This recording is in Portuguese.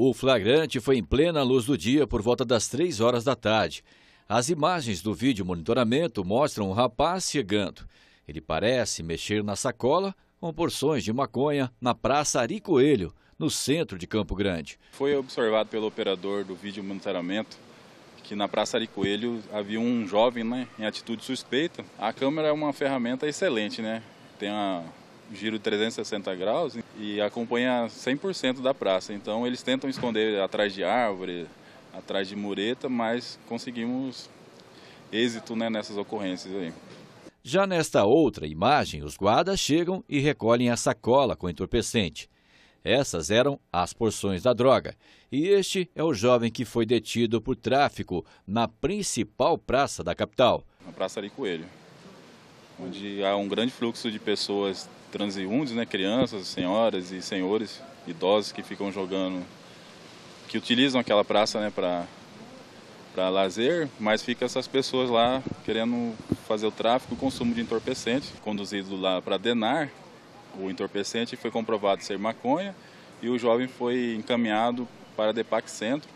O flagrante foi em plena luz do dia por volta das 3 horas da tarde. As imagens do vídeo monitoramento mostram o um rapaz chegando. Ele parece mexer na sacola com porções de maconha na Praça Ari Coelho, no centro de Campo Grande. Foi observado pelo operador do vídeo monitoramento que na Praça Ari Coelho havia um jovem né, em atitude suspeita. A câmera é uma ferramenta excelente, né? Tem um giro 360 graus e acompanha 100% da praça. Então eles tentam esconder atrás de árvore, atrás de mureta, mas conseguimos êxito né, nessas ocorrências aí. Já nesta outra imagem, os guardas chegam e recolhem a sacola com entorpecente. Essas eram as porções da droga. E este é o jovem que foi detido por tráfico na principal praça da capital. Na Praça Ari Coelho, onde há um grande fluxo de pessoas transeuntes, né, crianças, senhoras e senhores, idosos que ficam jogando, que utilizam aquela praça né, para para lazer, mas fica essas pessoas lá querendo fazer o tráfico, o consumo de entorpecente, conduzido lá para Denar. O entorpecente foi comprovado ser maconha e o jovem foi encaminhado para a Depac Centro,